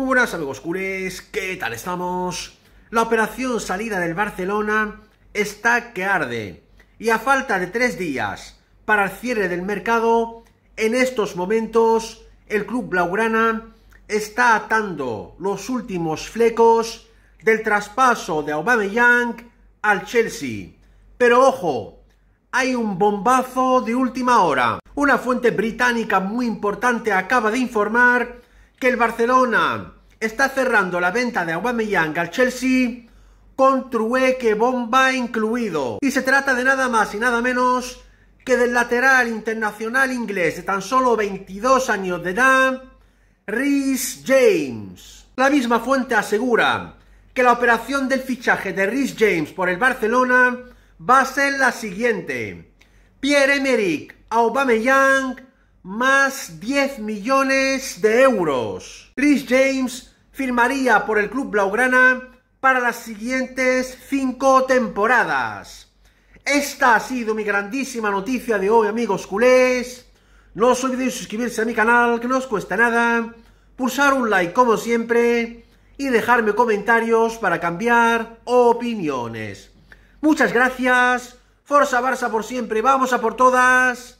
Muy buenas amigos cures, ¿qué tal estamos? La operación salida del Barcelona está que arde y a falta de tres días para el cierre del mercado, en estos momentos el club blaugrana está atando los últimos flecos del traspaso de Aubameyang al Chelsea. Pero ojo, hay un bombazo de última hora. Una fuente británica muy importante acaba de informar que el Barcelona está cerrando la venta de Aubameyang al Chelsea con trueque bomba incluido. Y se trata de nada más y nada menos que del lateral internacional inglés de tan solo 22 años de edad, Rhys James. La misma fuente asegura que la operación del fichaje de Rhys James por el Barcelona va a ser la siguiente. Pierre-Emerick Aubameyang más 10 millones de euros. Chris James firmaría por el club blaugrana para las siguientes 5 temporadas. Esta ha sido mi grandísima noticia de hoy, amigos culés. No os olvidéis suscribirse a mi canal, que no os cuesta nada. Pulsar un like, como siempre. Y dejarme comentarios para cambiar opiniones. Muchas gracias. Forza Barça por siempre. Vamos a por todas